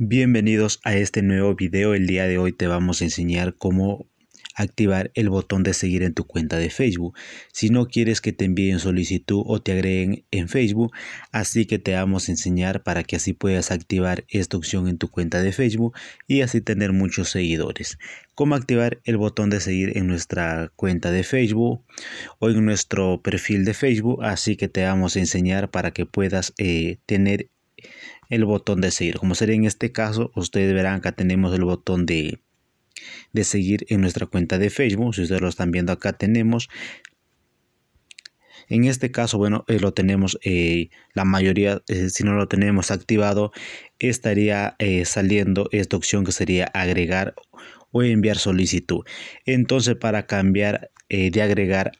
Bienvenidos a este nuevo video. El día de hoy te vamos a enseñar cómo activar el botón de seguir en tu cuenta de Facebook. Si no quieres que te envíen solicitud o te agreguen en Facebook, así que te vamos a enseñar para que así puedas activar esta opción en tu cuenta de Facebook y así tener muchos seguidores. Cómo activar el botón de seguir en nuestra cuenta de Facebook o en nuestro perfil de Facebook, así que te vamos a enseñar para que puedas eh, tener el botón de seguir. Como sería en este caso, ustedes verán acá tenemos el botón de, de seguir en nuestra cuenta de Facebook. Si ustedes lo están viendo acá tenemos en este caso, bueno, eh, lo tenemos, eh, la mayoría, eh, si no lo tenemos activado, estaría saliendo esta opción que sería agregar o enviar solicitud. Entonces, para cambiar de agregar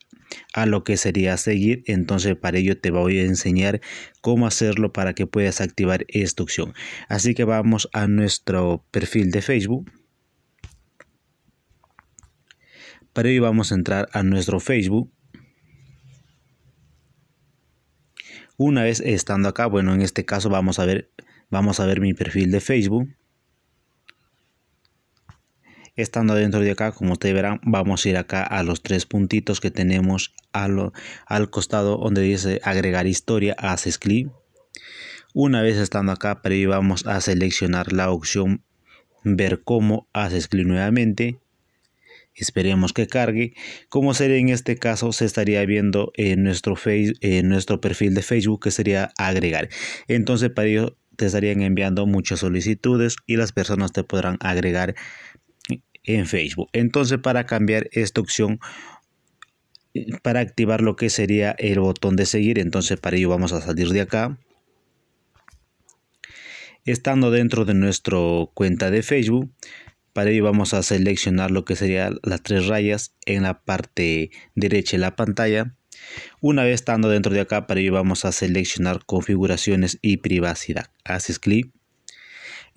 a lo que sería seguir. Entonces para ello te voy a enseñar cómo hacerlo para que puedas activar esta opción. Así que vamos a nuestro perfil de Facebook. Para ello vamos a entrar a nuestro Facebook. Una vez estando acá, bueno, en este caso vamos a ver, vamos a ver mi perfil de Facebook. Estando dentro de acá, como ustedes verán, vamos a ir acá a los tres puntitos que tenemos a al costado donde dice agregar historia, haces clic. Una vez estando acá, pero vamos a seleccionar la opción ver cómo, haces clic nuevamente. Esperemos que cargue. Como sería en este caso, se estaría viendo en nuestro, face, en nuestro perfil de Facebook, que sería agregar. Entonces, para ello te estarían enviando muchas solicitudes y las personas te podrán agregar en Facebook. Entonces para cambiar esta opción, para activar lo que sería el botón de seguir, entonces para ello vamos a salir de acá. Estando dentro de nuestra cuenta de Facebook, para ello vamos a seleccionar lo que serían las tres rayas en la parte derecha de la pantalla. Una vez estando dentro de acá, para ello vamos a seleccionar configuraciones y privacidad. Haces clic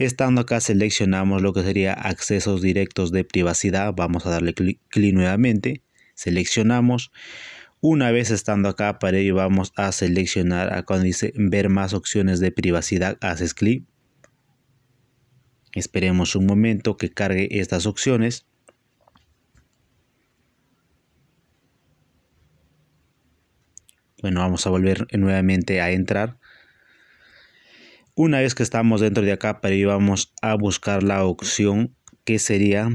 Estando acá seleccionamos lo que sería accesos directos de privacidad. Vamos a darle clic nuevamente. Seleccionamos. Una vez estando acá, para ello vamos a seleccionar acá donde dice ver más opciones de privacidad. Haces clic. Esperemos un momento que cargue estas opciones. Bueno, vamos a volver nuevamente a entrar. Una vez que estamos dentro de acá, pero vamos a buscar la opción que sería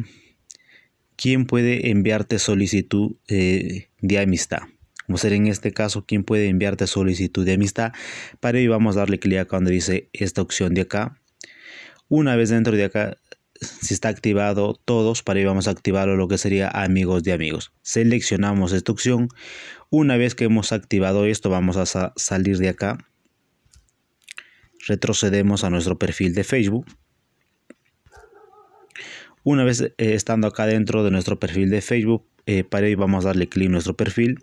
quién puede enviarte solicitud de amistad. Vamos a en este caso quién puede enviarte solicitud de amistad. Para ello vamos a darle clic acá donde dice esta opción de acá. Una vez dentro de acá, si está activado todos, para ello vamos a activar lo que sería amigos de amigos. Seleccionamos esta opción. Una vez que hemos activado esto, vamos a salir de acá retrocedemos a nuestro perfil de Facebook. Una vez eh, estando acá dentro de nuestro perfil de Facebook, eh, para ello vamos a darle clic en nuestro perfil.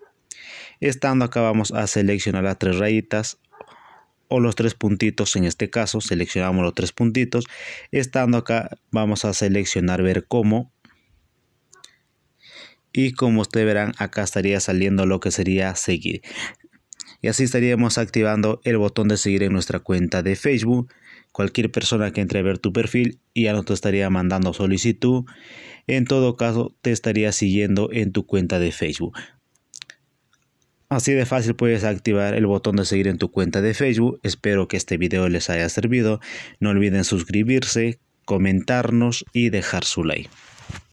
Estando acá vamos a seleccionar las tres rayitas o los tres puntitos en este caso seleccionamos los tres puntitos estando acá vamos a seleccionar ver cómo y como ustedes verán acá estaría saliendo lo que sería seguir y así estaríamos activando el botón de seguir en nuestra cuenta de Facebook. Cualquier persona que entre a ver tu perfil ya no te estaría mandando solicitud. En todo caso, te estaría siguiendo en tu cuenta de Facebook. Así de fácil puedes activar el botón de seguir en tu cuenta de Facebook. Espero que este video les haya servido. No olviden suscribirse, comentarnos y dejar su like.